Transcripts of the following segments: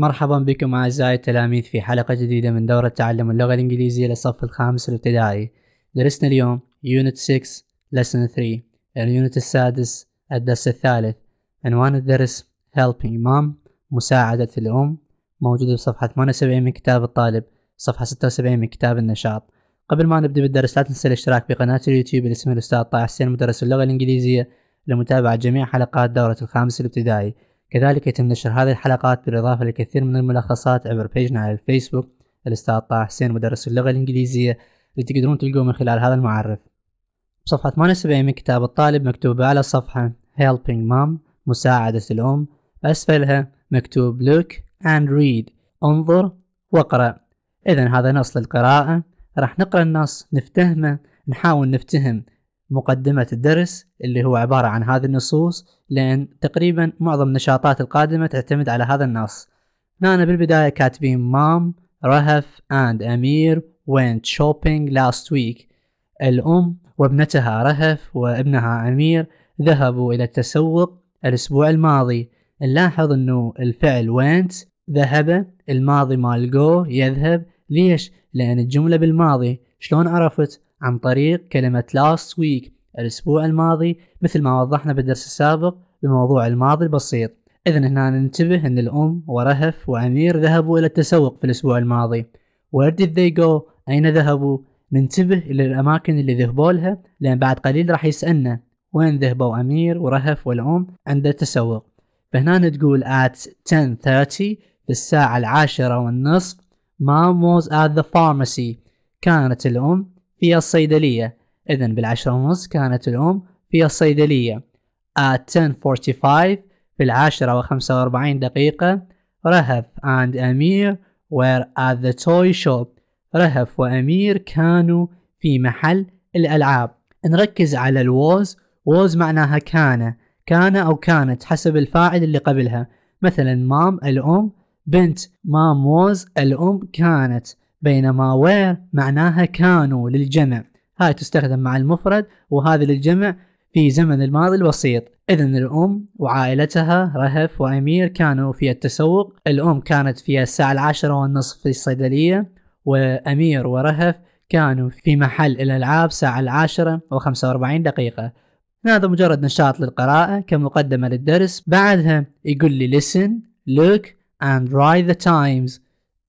مرحبا بكم أعزائي التلاميذ في حلقة جديدة من دورة تعلم اللغة الإنجليزية للصف الخامس الابتدائي درسنا اليوم يونت 6 لسن 3 اليونت السادس الدرس الثالث عنوان الدرس helping mom مساعدة الأم موجودة بصفحة 78 من كتاب الطالب صفحة 76 من كتاب النشاط قبل ما نبدأ بالدرس لا تنسى الاشتراك بقناة اليوتيوب باسم الأستاذ طه حسين مدرس اللغة الإنجليزية لمتابعة جميع حلقات دورة الخامس الابتدائي كذلك يتم نشر هذه الحلقات بالإضافة لكثير من الملخصات عبر بيجنا على الفيسبوك الأستاذ طه حسين مدرس اللغة الإنجليزية اللي تقدرون تلقوه من خلال هذا المعرف صفحة 78 من كتاب الطالب مكتوبة على الصفحة Helping Mom مساعدة الأم أسفلها مكتوب Look and Read انظر واقرأ إذا هذا نص للقراءة راح نقرأ النص نفتهمه نحاول نفتهم مقدمة الدرس اللي هو عبارة عن هذه النصوص لأن تقريبا معظم النشاطات القادمة تعتمد على هذا النص نانا بالبداية كاتبين مام رهف أند أمير went shopping last week الأم وابنتها رهف وابنها أمير ذهبوا إلى التسوق الأسبوع الماضي نلاحظ أنه الفعل went ذهب الماضي مال go يذهب ليش؟ لأن الجملة بالماضي شلون عرفت؟ عن طريق كلمة last week الأسبوع الماضي مثل ما وضحنا بالدرس السابق بموضوع الماضي البسيط إذن هنا ننتبه أن الأم ورهف وأمير ذهبوا إلى التسوق في الأسبوع الماضي Where did they go؟ أين ذهبوا؟ ننتبه إلى الأماكن اللي ذهبوا لها لأن بعد قليل راح يسألنا وين ذهبوا أمير ورهف والأم عند التسوق فهنا تقول at 10.30 في الساعة العاشرة والنصف Mom was at the pharmacy كانت الأم في الصيدلية إذا بالعشرة ونص كانت الأم في الصيدلية at 10:45 في العاشرة وخمسة وأربعين دقيقة رهف and أمير were at the toy shop رهف وأمير كانوا في محل الألعاب نركز على الووز ووز معناها كان كان أو كانت حسب الفاعل اللي قبلها مثلا مام الأم بنت مام ووز الأم كانت بينما وير معناها كانوا للجمع هاي تستخدم مع المفرد وهذه للجمع في زمن الماضي البسيط إذا الأم وعائلتها رهف وأمير كانوا في التسوق الأم كانت في الساعة العاشرة والنصف في الصيدلية وأمير ورهف كانوا في محل الألعاب الساعة العاشرة وخمسة وأربعين دقيقة هذا مجرد نشاط للقراءة كمقدمة للدرس بعدها يقول لي listen, look and write the times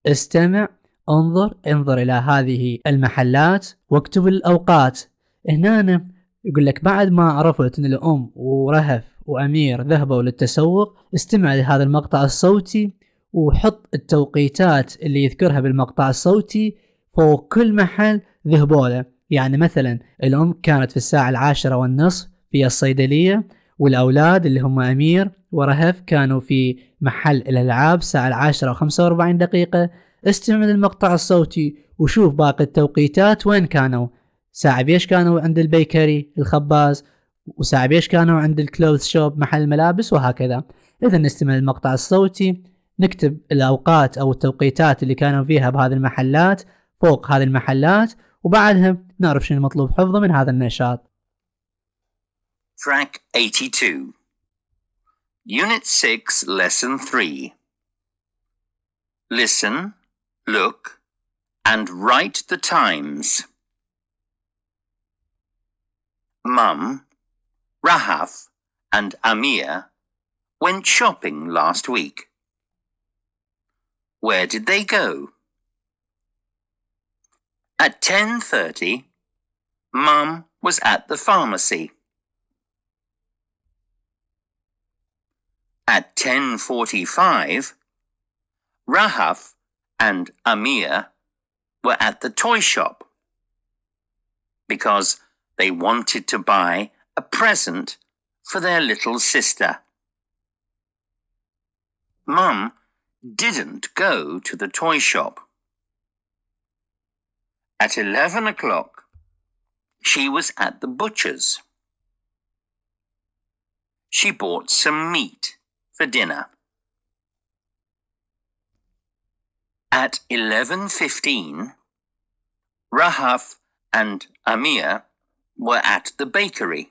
استمع انظر انظر الى هذه المحلات واكتب الاوقات هنا يقول لك بعد ما عرفت ان الام ورهف وامير ذهبوا للتسوق استمع لهذا المقطع الصوتي وحط التوقيتات اللي يذكرها بالمقطع الصوتي فوق كل محل ذهبوا له يعني مثلا الام كانت في الساعة العاشرة والنصف في الصيدلية والأولاد اللي هم أمير ورهف كانوا في محل الألعاب الساعة العاشرة وخمسة وأربعين دقيقة استمع للمقطع الصوتي وشوف باقي التوقيتات وين كانوا ساعة بيش كانوا عند البيكري الخباز وساعة بيش كانوا عند الكلوث شوب محل ملابس وهكذا إذا نستمع للمقطع الصوتي نكتب الأوقات أو التوقيتات اللي كانوا فيها بهذه المحلات فوق هذه المحلات وبعدها نعرف شنو المطلوب حفظه من هذا النشاط Track 82 Unit 6 Lesson 3 Listen look, and write the times. Mum, Rahaf, and Amir went shopping last week. Where did they go? At 10:30, Mum was at the pharmacy. At 10:45, Rahaf and Amir were at the toy shop because they wanted to buy a present for their little sister. Mum didn't go to the toy shop. At 11 o'clock, she was at the butcher's. She bought some meat for dinner. At 11.15, Rahaf and Amir were at the bakery.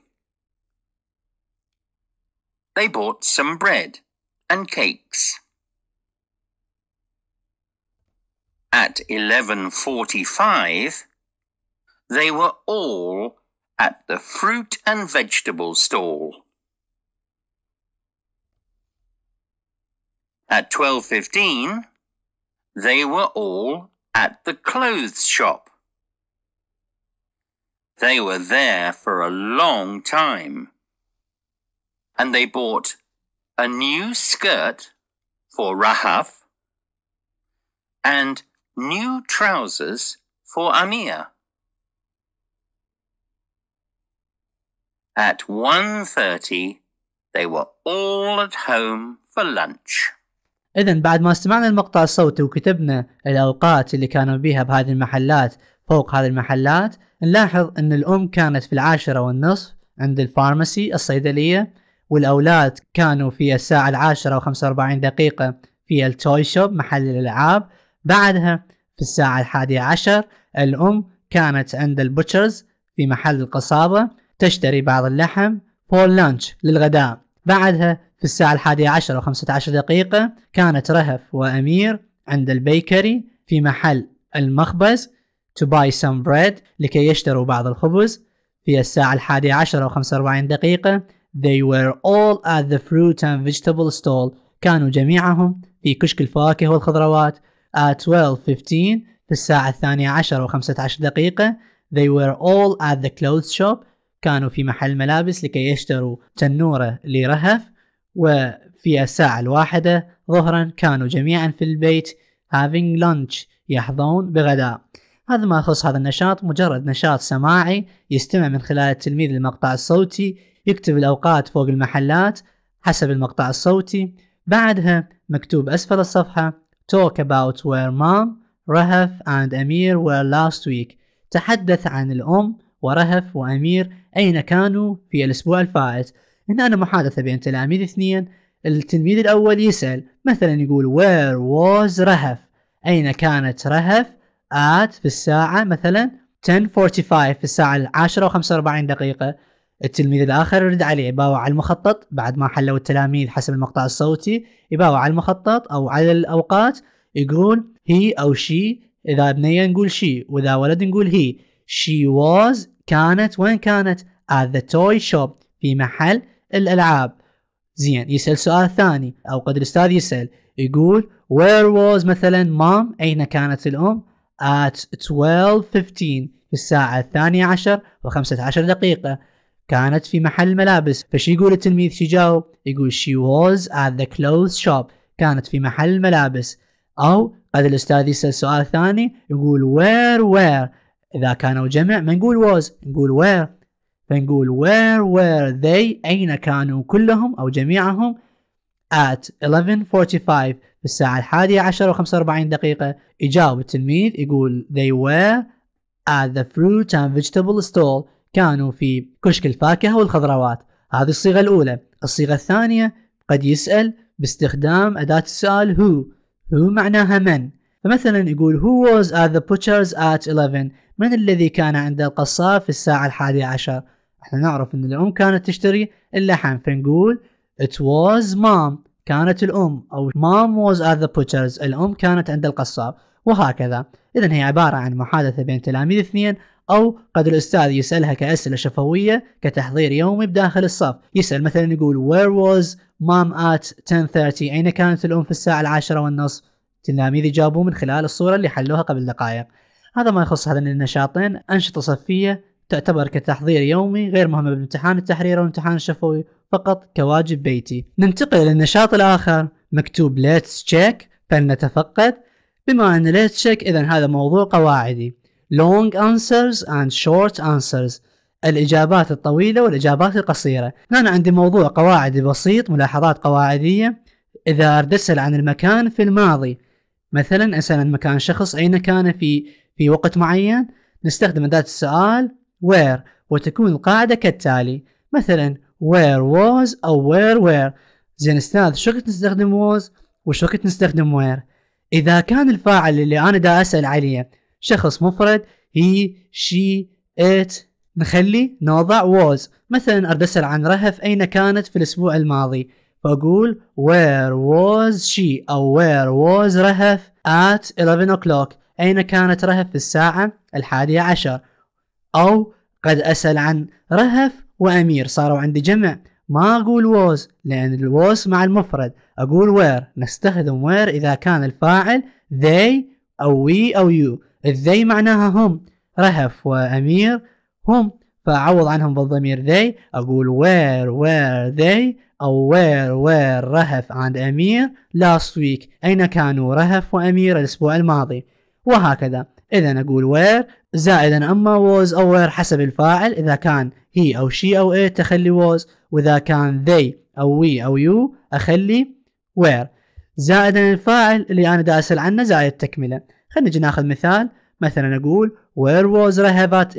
They bought some bread and cakes. At 11.45, they were all at the fruit and vegetable stall. At 12.15, they were all at the clothes shop. They were there for a long time. And they bought a new skirt for Rahaf and new trousers for Amir. At 1.30, they were all at home for lunch. إذا بعد ما استمعنا المقطع الصوتي وكتبنا الأوقات اللي كانوا بيها بهذه المحلات فوق هذه المحلات نلاحظ أن الأم كانت في العاشرة والنصف عند الفارماسي الصيدلية والأولاد كانوا في الساعة العاشرة وخمسة وأربعين دقيقة في التوي شوب محل الألعاب بعدها في الساعة الحادية عشر الأم كانت عند البوتشرز في محل القصابة تشتري بعض اللحم فور لانش للغداء بعدها في الساعة الحادية عشرة وخمسة عشر دقيقة كانت رهف وأمير عند البيكري في محل المخبز to buy some bread لكي يشتروا بعض الخبز في الساعة الحادية عشرة وخمسة وأربعين دقيقة they were all at the fruit and vegetable stall كانوا جميعهم في كشك الفواكه والخضروات at 12.15 في الساعة الثانية عشر وخمسة عشر دقيقة they were all at the clothes shop كانوا في محل ملابس لكي يشتروا تنورة لرهف وفي الساعة الواحدة ظهرا كانوا جميعا في البيت having lunch يحظون بغداء هذا ما يخص هذا النشاط مجرد نشاط سماعي يستمع من خلال التلميذ للمقطع الصوتي يكتب الأوقات فوق المحلات حسب المقطع الصوتي بعدها مكتوب أسفل الصفحة talk about where mom رهف and أمير were last week تحدث عن الأم ورهف وأمير أين كانوا في الأسبوع الفائت هنا أنا محادثة بين تلاميذ اثنين التلميذ الأول يسأل مثلا يقول where was رهف أين كانت رهف at في الساعة مثلا 10:45 في الساعة العاشرة وخمسة وأربعين دقيقة التلميذ الآخر يرد عليه يباوع على المخطط بعد ما حلوا التلاميذ حسب المقطع الصوتي يباوع على المخطط أو على الأوقات يقول هي أو شي إذا بنية نقول شي وإذا ولد نقول هي she was كانت وين كانت at the toy shop في محل الالعاب زين يسال سؤال ثاني او قد الاستاذ يسال يقول وير واز مثلا مام اين كانت الام at 12:15 في الساعة الثانية عشر و15 دقيقة كانت في محل ملابس فش يقول التلميذ شي جاوب يقول she was at the clothes shop كانت في محل ملابس أو قد الأستاذ يسأل سؤال ثاني يقول where where إذا كانوا جمع ما نقول was نقول where فنقول where were they أين كانوا كلهم أو جميعهم at 11:45 في الساعة الحادية عشر وخمسة وأربعين دقيقة يجاوب التلميذ يقول they were at the fruit and vegetable stall كانوا في كشك الفاكهة والخضروات هذه الصيغة الأولى الصيغة الثانية قد يسأل باستخدام أداة السؤال who who معناها من فمثلا يقول who was at the butchers at 11 من الذي كان عند القصار في الساعة الحادية عشر احنا نعرف ان الام كانت تشتري اللحم فنقول it was mom كانت الام او mom was at the butcher's الام كانت عند القصاب وهكذا اذا هي عبارة عن محادثة بين تلاميذ اثنين او قد الاستاذ يسألها كأسئلة شفوية كتحضير يومي بداخل الصف يسأل مثلا يقول where was mom at 10:30 اين كانت الام في الساعة العاشرة والنصف التلاميذ جابوه من خلال الصورة اللي حلوها قبل دقائق هذا ما يخص هذين النشاطين أنشطة صفية تعتبر كتحضير يومي غير مهمة بالامتحان التحرير او الامتحان الشفوي فقط كواجب بيتي ننتقل إلى النشاط الآخر مكتوب ليتس تشيك فلنتفقد بما أن ليتس تشيك إذا هذا موضوع قواعدي long answers and short answers الإجابات الطويلة والإجابات القصيرة أنا عندي موضوع قواعدي بسيط ملاحظات قواعدية إذا اردسل أسأل عن المكان في الماضي مثلا أسأل عن مكان شخص أين كان في في وقت معين نستخدم أداة السؤال where وتكون القاعدة كالتالي مثلا where was أو where were زين استاذ شو كنت نستخدم was وشو كنت نستخدم where إذا كان الفاعل اللي أنا دا أسأل عليه شخص مفرد he she it نخلي نوضع was مثلا أرد أسأل عن رهف أين كانت في الأسبوع الماضي فأقول where was she أو where was رهف at 11 o'clock أين كانت رهف في الساعة الحادية عشر أو قد أسأل عن رهف وأمير صاروا عندي جمع ما أقول was لأن الوز مع المفرد أقول where نستخدم where إذا كان الفاعل they أو we أو you they معناها هم رهف وأمير هم فأعوض عنهم بالضمير they أقول where where they أو where where رهف عند أمير last week أين كانوا رهف وأمير الأسبوع الماضي وهكذا اذا اقول وير زائدا اما was او وير حسب الفاعل اذا كان هي او she او it اخلي was واذا كان they او we او you اخلي وير زائدا الفاعل اللي انا دا اسال عنه زائد تكمله خلينا نجي ناخذ مثال مثلا اقول where was رهب at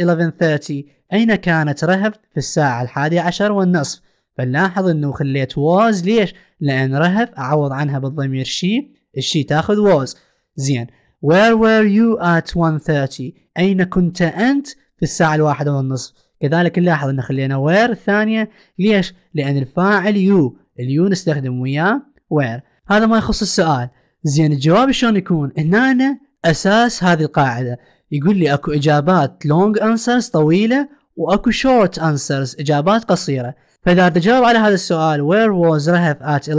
11:30 اين كانت رهب في الساعه الحادية عشر والنصف فنلاحظ انه خليت was ليش لان رهب اعوض عنها بالضمير she الشي تاخذ was زين Where were you at 1.30 أين كنت أنت في الساعة الواحدة والنصف كذلك نلاحظ أن خلينا where الثانية ليش لأن الفاعل you اليو نستخدم وياه where هذا ما يخص السؤال زين الجواب شلون يكون هنا أساس هذه القاعدة يقول لي أكو إجابات long answers طويلة وأكو short answers إجابات قصيرة فإذا تجاوب على هذا السؤال where was رهف at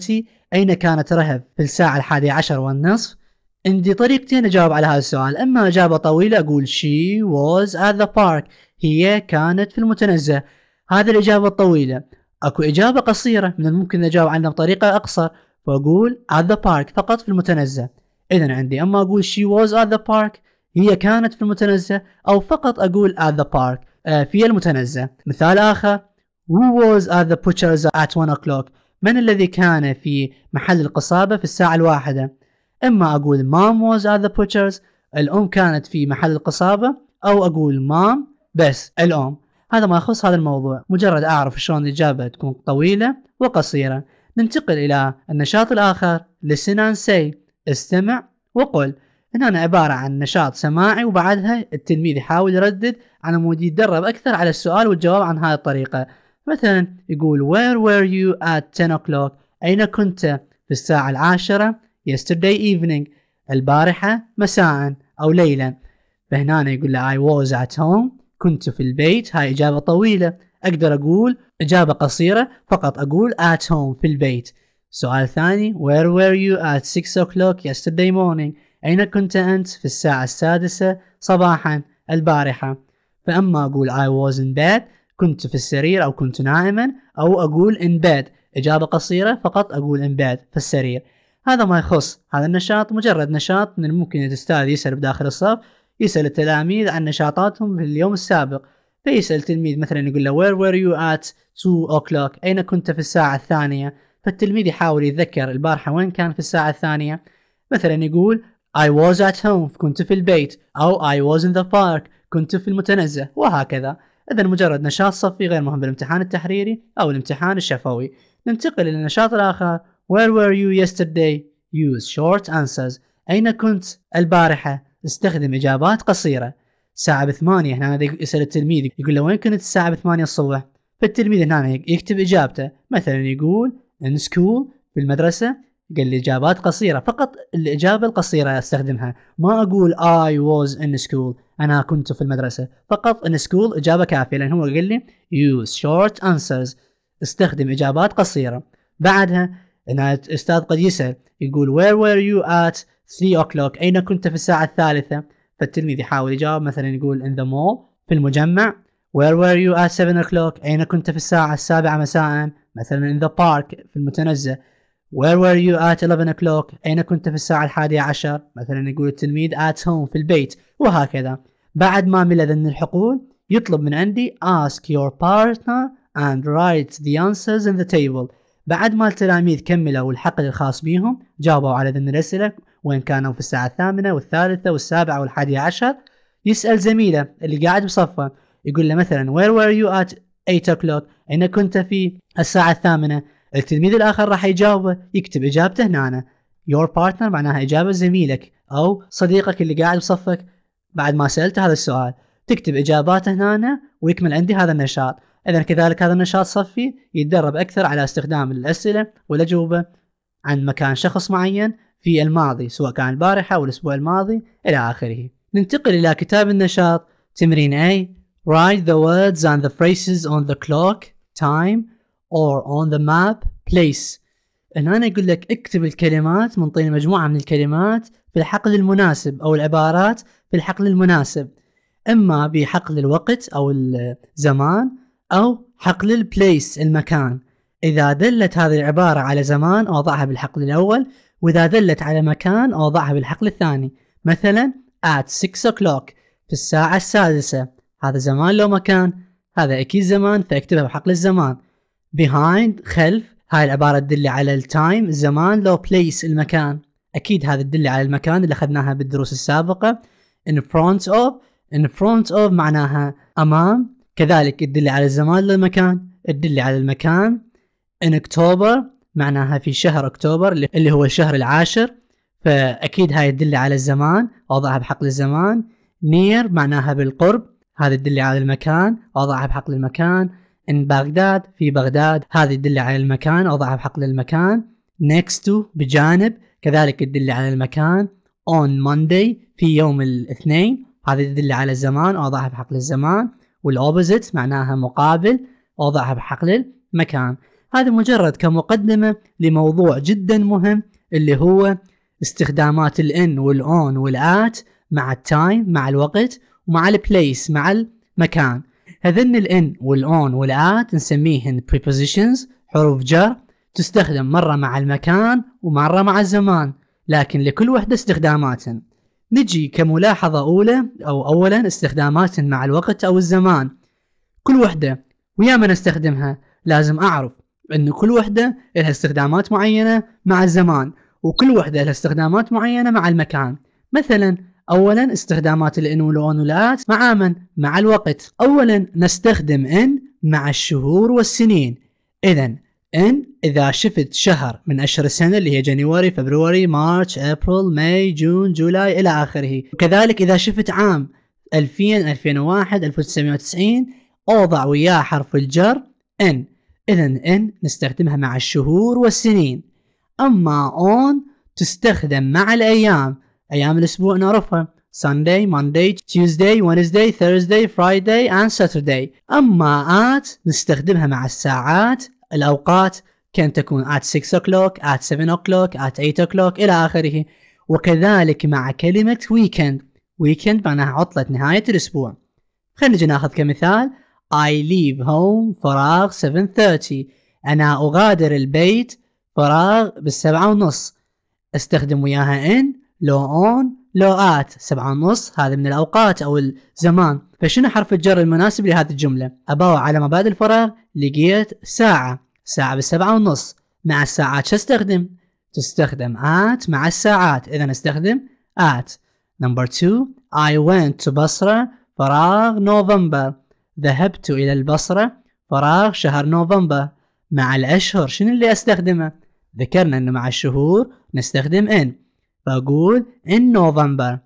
11.30 أين كانت رهف في الساعة الحادية عشر والنصف عندي طريقتين اجاوب على هذا السؤال اما اجابه طويله اقول she was at the park هي كانت في المتنزه هذه الاجابه الطويله اكو اجابه قصيره من الممكن اجاوب عنها بطريقه اقصر واقول at the park فقط في المتنزه اذا عندي اما اقول she was at the park هي كانت في المتنزه او فقط اقول at the park آه، في المتنزه مثال اخر who was at the butcher's at one o'clock من الذي كان في محل القصابه في الساعه الواحده اما اقول مام ووز ات ذا بوتشرز الام كانت في محل القصابه او اقول مام بس الام هذا ما يخص هذا الموضوع مجرد اعرف شلون الاجابه تكون طويله وقصيره ننتقل الى النشاط الاخر listen and say استمع وقل هنا عبارة عن نشاط سماعي وبعدها التلميذ يحاول يردد على مود يتدرب أكثر على السؤال والجواب عن هذه الطريقة مثلا يقول where were you at 10 o'clock أين كنت في الساعة العاشرة yesterday evening البارحة مساء أو ليلا فهنا يقول له I was at home كنت في البيت هاي إجابة طويلة أقدر أقول إجابة قصيرة فقط أقول at home في البيت سؤال ثاني where were you at 6 o'clock yesterday morning أين كنت أنت في الساعة السادسة صباحا البارحة فأما أقول I was in bed كنت في السرير أو كنت نائما أو أقول in bed إجابة قصيرة فقط أقول in bed في السرير هذا ما يخص هذا النشاط مجرد نشاط من الممكن الاستاذ يسال بداخل الصف يسال التلاميذ عن نشاطاتهم في اليوم السابق فيسال التلميذ مثلا يقول له وير وير يو ات 2 o'clock اين كنت في الساعه الثانيه فالتلميذ يحاول يتذكر البارحه وين كان في الساعه الثانيه مثلا يقول I was at home كنت في البيت أو I was in the park كنت في المتنزه وهكذا إذا مجرد نشاط صفي غير مهم بالامتحان التحريري أو الامتحان الشفوي ننتقل إلى النشاط الآخر Where were you yesterday? Use short answers. أين كنت البارحة؟ استخدم إجابات قصيرة. الساعة بثمانية هنا يسأل التلميذ يقول له وين كنت الساعة بثمانية الصبح؟ فالتلميذ هنا يكتب إجابته مثلا يقول in school في المدرسة قال لي إجابات قصيرة فقط الإجابة القصيرة استخدمها ما أقول I was in school أنا كنت في المدرسة فقط in school إجابة كافية لأن هو قال لي use short answers استخدم إجابات قصيرة بعدها لان الاستاذ قد يسال يقول وير وير يو ات 3 o'clock اين كنت في الساعه الثالثه فالتلميذ يحاول يجاوب مثلا يقول in the mall في المجمع where were you at 7 o'clock أين كنت في الساعة السابعة مساء مثلا in the park في المتنزه where were you at 11 o'clock أين كنت في الساعة الحادية عشر مثلا يقول التلميذ at home في البيت وهكذا بعد ما مل ذن الحقول يطلب من عندي ask your partner and write the answers in the table بعد ما التلاميذ كملوا الحقل الخاص بهم جاوبوا على ذن الأسئلة وين كانوا في الساعة الثامنة والثالثة والسابعة والحادية عشر يسأل زميله اللي قاعد بصفه يقول له مثلا where were you at 8 o'clock أين كنت في الساعة الثامنة التلميذ الآخر راح يجاوبه يكتب إجابته هنا your partner معناها إجابة زميلك أو صديقك اللي قاعد بصفك بعد ما سألته هذا السؤال تكتب إجاباته هنا ويكمل عندي هذا النشاط اذا كذلك هذا النشاط صفي يتدرب اكثر على استخدام الاسئله والاجوبه عن مكان شخص معين في الماضي سواء كان البارحه أو الأسبوع الماضي الى اخره ننتقل الى كتاب النشاط تمرين A write the words and the phrases on the clock time or on the map place هنا أنا يقول لك اكتب الكلمات طين مجموعة من الكلمات في الحقل المناسب أو العبارات في الحقل المناسب إما بحقل الوقت أو الزمان أو حقل البليس المكان إذا دلت هذه العبارة على زمان أوضعها بالحقل الأول وإذا دلت على مكان أوضعها بالحقل الثاني مثلا at 6 o'clock في الساعة السادسة هذا زمان لو مكان هذا أكيد زمان فأكتبها بحقل الزمان behind خلف هاي العبارة تدل على التايم الزمان لو place المكان أكيد هذا تدل على المكان اللي أخذناها بالدروس السابقة in front of in front of معناها أمام كذلك تدل على الزمان للمكان تدل على المكان ان اكتوبر معناها في شهر اكتوبر اللي هو الشهر العاشر فاكيد هاي تدل على الزمان وضعها بحقل الزمان نير معناها بالقرب هذا تدل على المكان وضعها بحقل المكان ان بغداد في بغداد هذه تدل على المكان وضعها بحقل المكان next to بجانب كذلك تدل على المكان on Monday في يوم الاثنين هذه تدل على الزمان وضعها بحقل الزمان والاوبوزيت معناها مقابل وضعها بحقل المكان هذا مجرد كمقدمة لموضوع جدا مهم اللي هو استخدامات الان والاون والات مع التايم مع الوقت ومع البليس مع المكان هذن الان والاون والات نسميهن prepositions حروف جر تستخدم مرة مع المكان ومرة مع الزمان لكن لكل وحدة استخداماتهم نجي كملاحظة أولى أو أولا استخدامات مع الوقت أو الزمان كل وحدة ويا من نستخدمها لازم أعرف أن كل وحدة لها استخدامات معينة مع الزمان وكل وحدة لها استخدامات معينة مع المكان مثلا أولا استخدامات الإن والأونولات مع من؟ مع الوقت أولا نستخدم إن مع الشهور والسنين إذا ان اذا شفت شهر من اشهر السنه اللي هي جانيوري فبراير مارش ابريل ماي جون جولاي الى اخره وكذلك اذا شفت عام 2000 2001 1990 اوضع وياه حرف الجر ان اذا ان نستخدمها مع الشهور والسنين اما اون تستخدم مع الايام ايام الاسبوع نعرفها Sunday, Monday, Tuesday, Wednesday, Thursday, Friday and Saturday. أما at نستخدمها مع الساعات الأوقات كأن تكون at 6 o'clock at 7 o'clock at 8 o'clock إلى آخره وكذلك مع كلمة weekend weekend معناها عطلة نهاية الأسبوع خلينا نجي ناخذ كمثال I leave home فراغ 7.30 أنا أغادر البيت فراغ بالسبعة ونص استخدم وياها in لو on لو at سبعة ونص هذا من الأوقات أو الزمان فشنو حرف الجر المناسب لهذه الجملة؟ أباوع على مبادئ الفراغ لقيت ساعة ساعة بالسبعة ونص مع الساعات شو استخدم؟ تستخدم at مع الساعات إذا استخدم at Number two I went to بصرة فراغ نوفمبر ذهبت إلى البصرة فراغ شهر نوفمبر مع الأشهر شنو اللي أستخدمه؟ ذكرنا أنه مع الشهور نستخدم in فأقول in November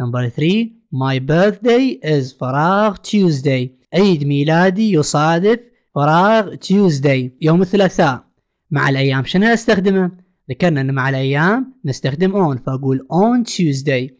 Number three My birthday is فراغ Tuesday عيد ميلادي يصادف فراغ Tuesday يوم الثلاثاء مع الأيام شنو أستخدمه؟ ذكرنا أن مع الأيام نستخدم on فأقول on Tuesday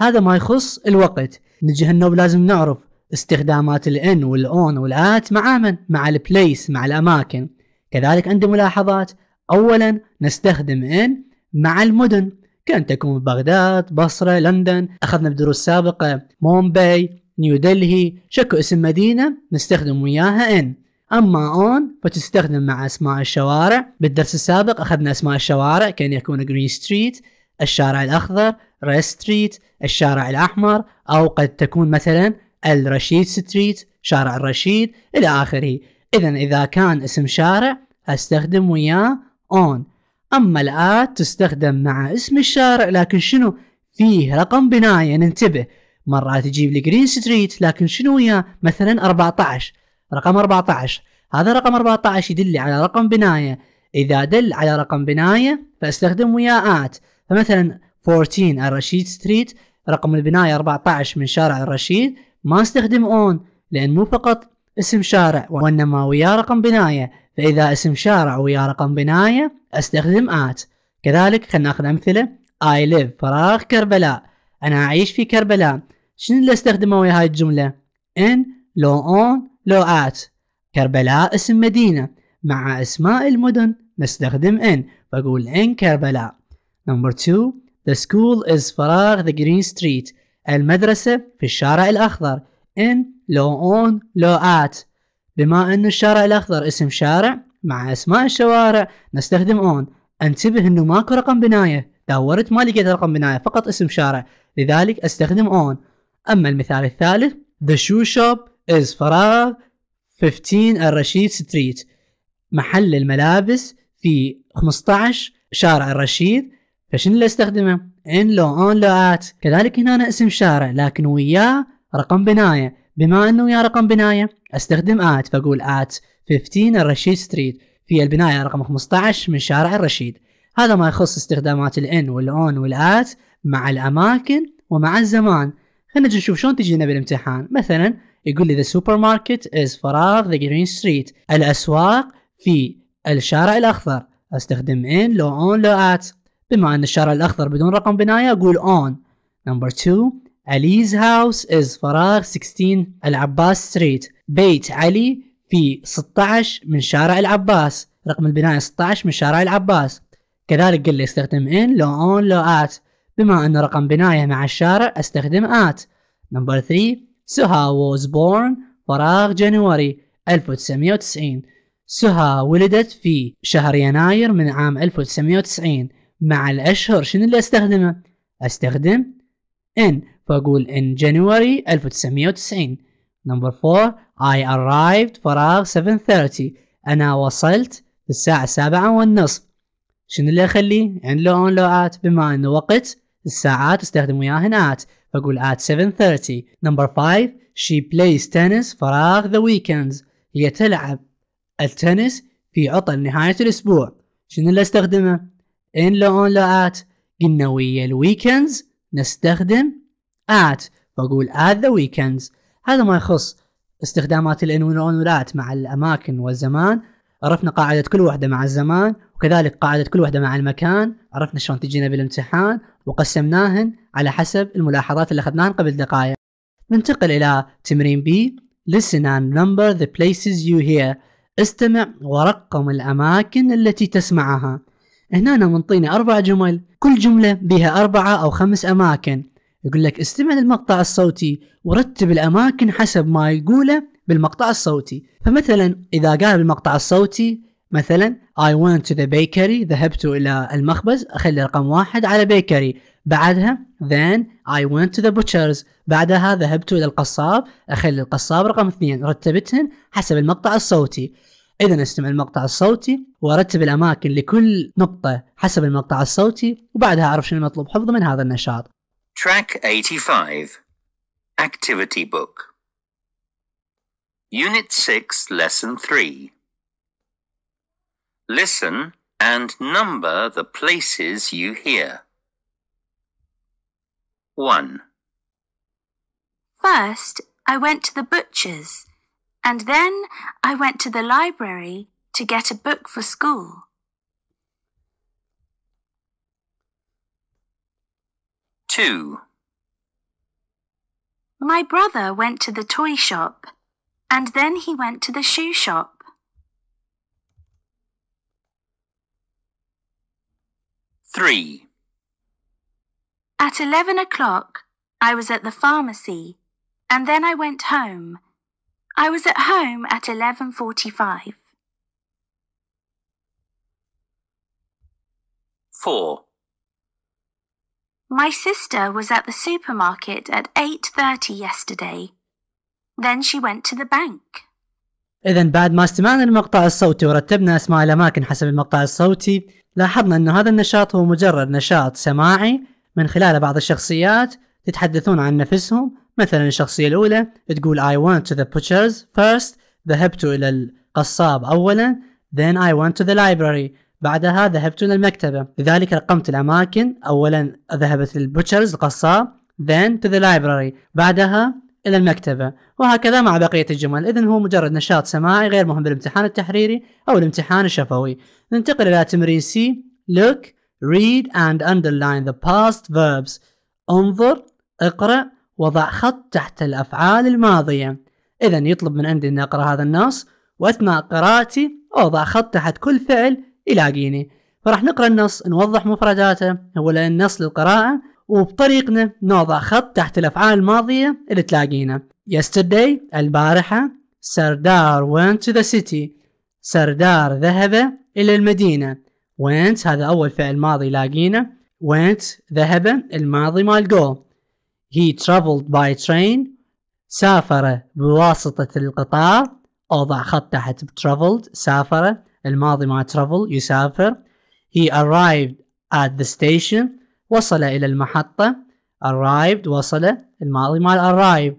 هذا ما يخص الوقت نجي هالنوب لازم نعرف استخدامات الان والاون والات مع من؟ مع البليس مع الأماكن كذلك عندي ملاحظات أولا نستخدم ان مع المدن كان تكون بغداد بصرة لندن أخذنا بدروس سابقة مومباي نيو دلهي شكو اسم مدينة نستخدم وياها إن أما أون فتستخدم مع أسماء الشوارع بالدرس السابق أخذنا أسماء الشوارع كأن يكون جرين ستريت الشارع الأخضر ريد ستريت الشارع الأحمر أو قد تكون مثلا الرشيد ستريت شارع الرشيد إلى آخره إذا إذا كان اسم شارع أستخدم وياه أون أما الآت تستخدم مع اسم الشارع لكن شنو فيه رقم بناية ننتبه مرات تجيب لي جرين ستريت لكن شنو وياه مثلا 14 رقم 14 هذا رقم 14 يدل على رقم بناية إذا دل على رقم بناية فاستخدم ويا آت فمثلا 14 الرشيد ستريت رقم البناية 14 من شارع الرشيد ما استخدم اون لأن مو فقط اسم شارع وإنما وياه رقم بناية فإذا اسم شارع ويا رقم بناية أستخدم آت كذلك خلنا ناخذ أمثلة I live فراغ كربلاء أنا أعيش في كربلاء شنو اللي أستخدمه ويا هاي الجملة in لو on لو at كربلاء اسم مدينة مع أسماء المدن نستخدم in فأقول in كربلاء نمبر 2 The school is فراغ the green street المدرسة في الشارع الأخضر in لو on لو at بما أن الشارع الأخضر اسم شارع مع أسماء الشوارع نستخدم أون انتبه أنه ماكو رقم بناية دورت ما لقيت رقم بناية فقط اسم شارع لذلك أستخدم أون أما المثال الثالث The shoe shop is فراغ 15 الرشيد ستريت محل الملابس في 15 شارع الرشيد فشنو اللي استخدمه؟ ان لو اون لو ات كذلك هنا أنا اسم شارع لكن وياه رقم بنايه بما انه وياه رقم بنايه استخدم ات فاقول ات 15 الرشيد ستريت في البناية رقم 15 من شارع الرشيد هذا ما يخص استخدامات الان والاون والات مع الاماكن ومع الزمان خلينا نشوف شلون تجينا بالامتحان مثلا يقول لي the supermarket is فراغ the green street الاسواق في الشارع الاخضر استخدم ان لو اون لو ات بما ان الشارع الاخضر بدون رقم بنايه اقول اون نمبر 2 Ali's house is فراغ 16 العباس ستريت بيت علي في 16 من شارع العباس رقم البناية 16 من شارع العباس كذلك قل لي استخدم ان لو اون لو ات بما أن رقم بناية مع الشارع استخدم ات نمبر 3 سها was born فراغ جانوري 1990 سها ولدت في شهر يناير من عام 1990 مع الأشهر شنو اللي استخدمه؟ استخدم ان فأقول in January 1990 نمبر 4 I arrived فراغ 7:30 أنا وصلت الساعة سبعة والنصف شنو اللي أخليه؟ عند لو أون لو آت بما أنه وقت الساعات استخدم وياهن آت فأقول آت 7:30 نمبر 5 she plays tennis فراغ the weekends هي تلعب التنس في عطل نهاية الأسبوع شنو اللي أستخدمه؟ إن لو أون لو آت قلنا ويا الويكندز نستخدم آت فأقول آت the weekends هذا ما يخص استخدامات والعنوانات مع الأماكن والزمان عرفنا قاعدة كل واحدة مع الزمان وكذلك قاعدة كل واحدة مع المكان عرفنا شلون تجينا بالامتحان وقسمناهن على حسب الملاحظات اللي أخذناهن قبل دقائق ننتقل إلى تمرين بي Listen and number the places you hear استمع ورقم الأماكن التي تسمعها هنا منطيني أربع جمل كل جملة بها أربعة أو خمس أماكن يقول لك استمع للمقطع الصوتي ورتب الأماكن حسب ما يقوله بالمقطع الصوتي فمثلا إذا قال بالمقطع الصوتي مثلا I went to the bakery ذهبت إلى المخبز أخلي رقم واحد على بيكري بعدها then I went to the butchers بعدها ذهبت إلى القصاب أخلي القصاب رقم اثنين رتبتهن حسب المقطع الصوتي إذا استمع المقطع الصوتي ورتب الأماكن لكل نقطة حسب المقطع الصوتي وبعدها أعرف شنو المطلوب حفظه من هذا النشاط Track 85 Activity Book Unit 6, Lesson 3 Listen and number the places you hear. 1. First, I went to the butcher's, and then I went to the library to get a book for school. 2. My brother went to the toy shop, and then he went to the shoe shop. Three. At eleven o'clock, I was at the pharmacy, and then I went home. I was at home at eleven forty-five. Four. My sister was at the supermarket at 8:30 yesterday. Then she went to the bank. إذا بعد ما استمعنا للمقطع الصوتي ورتبنا أسماء الأماكن حسب المقطع الصوتي، لاحظنا أن هذا النشاط هو مجرد نشاط سماعي من خلال بعض الشخصيات يتحدثون عن نفسهم، مثلا الشخصية الأولى تقول I went to the butchers first، ذهبت إلى القصاب أولا، then I went to the library. بعدها ذهبت إلى المكتبة لذلك رقمت الأماكن أولا ذهبت للبوتشرز القصاب then to the library بعدها إلى المكتبة وهكذا مع بقية الجمل إذن هو مجرد نشاط سماعي غير مهم بالامتحان التحريري أو الامتحان الشفوي ننتقل إلى تمرين سي look read and underline the past verbs انظر اقرأ وضع خط تحت الأفعال الماضية إذا يطلب من عندي أن أقرأ هذا النص وأثناء قراءتي أوضع خط تحت كل فعل يلاقيني فراح نقرا النص نوضح مفرداته لان النص للقراءه وبطريقنا نوضع خط تحت الافعال الماضيه اللي تلاقينا yesterday البارحه سردار went to the city سردار ذهب الى المدينه went هذا اول فعل ماضي لاقينا went ذهب الماضي مال جو he traveled by train سافر بواسطة القطار أوضع خط تحت traveled سافر الماضي مع travel يسافر he arrived at the station وصل إلى المحطة arrived وصل الماضي مع arrived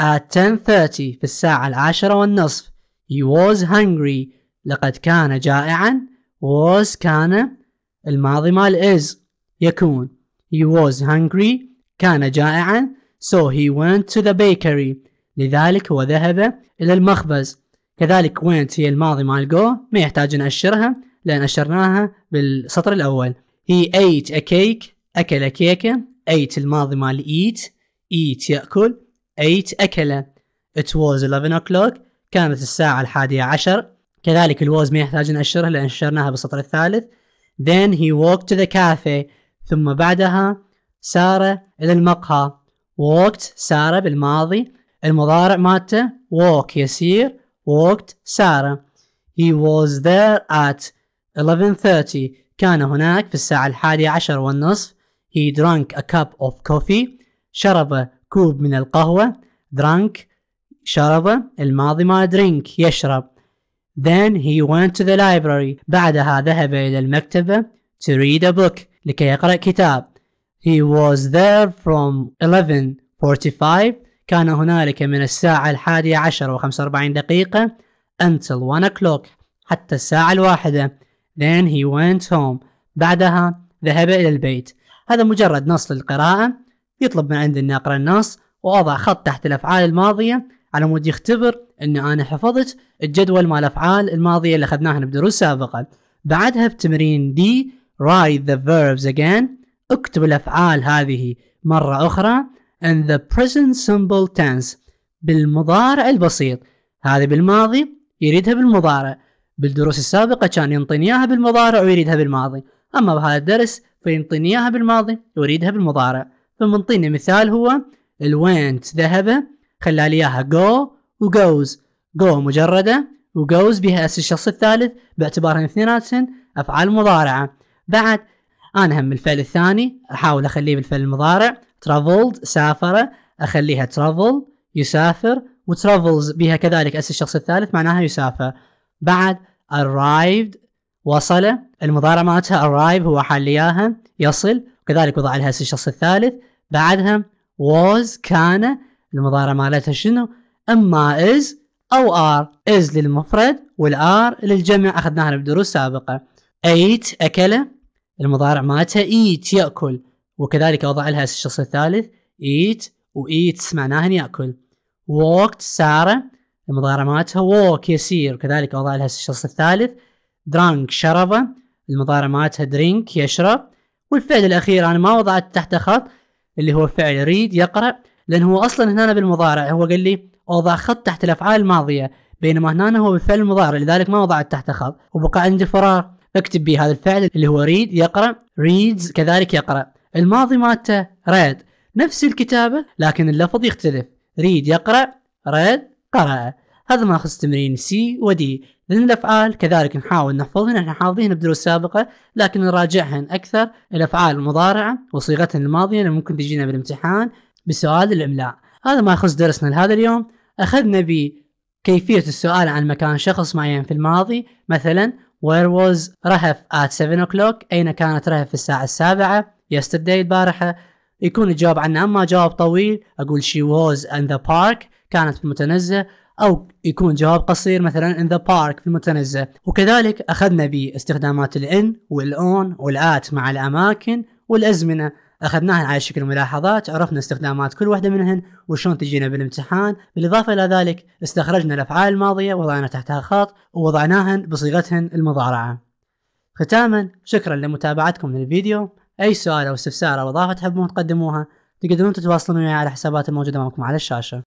at 10.30 في الساعة العاشرة والنصف he was hungry لقد كان جائعا was كان الماضي مال is يكون he was hungry كان جائعا so he went to the bakery لذلك هو ذهب إلى المخبز كذلك وينت هي الماضي مال جو ما يحتاج نأشرها لأن أشرناها بالسطر الأول هي ate a cake أكل كيكة ate الماضي مال eat eat يأكل ate أكل it was 11 o'clock كانت الساعة الحادية عشر كذلك الوز ما يحتاج نأشرها لأن أشرناها بالسطر الثالث then he walked to the cafe ثم بعدها سارة إلى المقهى walked سارة بالماضي المضارع مالته walk يسير walked Sarah. He was there at 11.30 كان هناك في الساعة الحادية عشر والنصف He drank a cup of coffee شرب كوب من القهوة drank شرب الماضي مع drink يشرب Then he went to the library بعدها ذهب إلى المكتبة to read a book لكي يقرأ كتاب He was there from 11.45 كان هنالك من الساعة الحادية عشر وخمسة واربعين دقيقة until one o'clock حتى الساعة الواحدة then he went home بعدها ذهب إلى البيت هذا مجرد نص للقراءة يطلب من عند الناقرة النص وأضع خط تحت الأفعال الماضية على مود يختبر أن أنا حفظت الجدول مال الأفعال الماضية اللي أخذناها بدروس سابقة بعدها بتمرين دي write the verbs again اكتب الأفعال هذه مرة أخرى in the present simple tense بالمضارع البسيط هذه بالماضي يريدها بالمضارع بالدروس السابقة كان ينطيني إياها بالمضارع ويريدها بالماضي أما بهذا الدرس فينطيني إياها بالماضي ويريدها بالمضارع فمنطيني مثال هو الوينت ذهب خلى لي إياها go goes go مجردة goes بها أس الشخص الثالث باعتبارهم اثنيناتهن أفعال مضارعة بعد أنا هم الفعل الثاني أحاول أخليه بالفعل المضارع ترافلد سافر اخليها ترافل يسافر وترافلز بها كذلك اس الشخص الثالث معناها يسافر بعد arrived وصل المضارع مالتها arrive هو حال اياها يصل وكذلك وضع لها اس الشخص الثالث بعدها was كان المضارع مالتها شنو اما is او are is للمفرد والار للجمع اخذناها بدروس سابقه ate اكل المضارع مالتها eat ياكل وكذلك وضع لها الشخص الثالث eat وإيتس معناها يأكل walked سارة المضارع مالتها walk يسير كذلك وضع لها الشخص الثالث drunk شرب المضارع مالتها drink يشرب والفعل الأخير أنا ما وضعت تحت خط اللي هو فعل read يقرأ لأن هو أصلا هنا بالمضارع هو قال لي أوضع خط تحت الأفعال الماضية بينما هنا هو بالفعل المضارع لذلك ما وضعت تحت خط وبقى عندي فراغ اكتب به هذا الفعل اللي هو read يقرأ reads كذلك يقرأ الماضي مالته read نفس الكتابة لكن اللفظ يختلف ريد يقرأ ريد قرأ هذا ما ماخذ تمرين سي ودي لأن الأفعال كذلك نحاول نحفظهن احنا حافظين بدروس سابقة لكن نراجعهن أكثر الأفعال المضارعة وصيغتها الماضية اللي ممكن تجينا بالامتحان بسؤال الإملاء هذا ما يخص درسنا لهذا اليوم أخذنا بكيفية السؤال عن مكان شخص معين في الماضي مثلا where was رهف at 7 o'clock أين كانت رهف في الساعة السابعة يسترداي البارحه يكون الجواب عنه اما جواب طويل اقول she was in the park كانت في المتنزه او يكون جواب قصير مثلا in the park في المتنزه وكذلك اخذنا باستخدامات الان والاون والات مع الاماكن والازمنه أخذناها على شكل ملاحظات عرفنا استخدامات كل واحده منهن وشلون تجينا بالامتحان بالاضافه الى ذلك استخرجنا الافعال الماضيه وضعنا تحتها خط ووضعناهن بصيغتهن المضارعه ختاما شكرا لمتابعتكم للفيديو اي سؤال او استفسار او اضافه تحبون تقدموها تقدرون تتواصلون معي على الحسابات الموجوده امامكم على الشاشه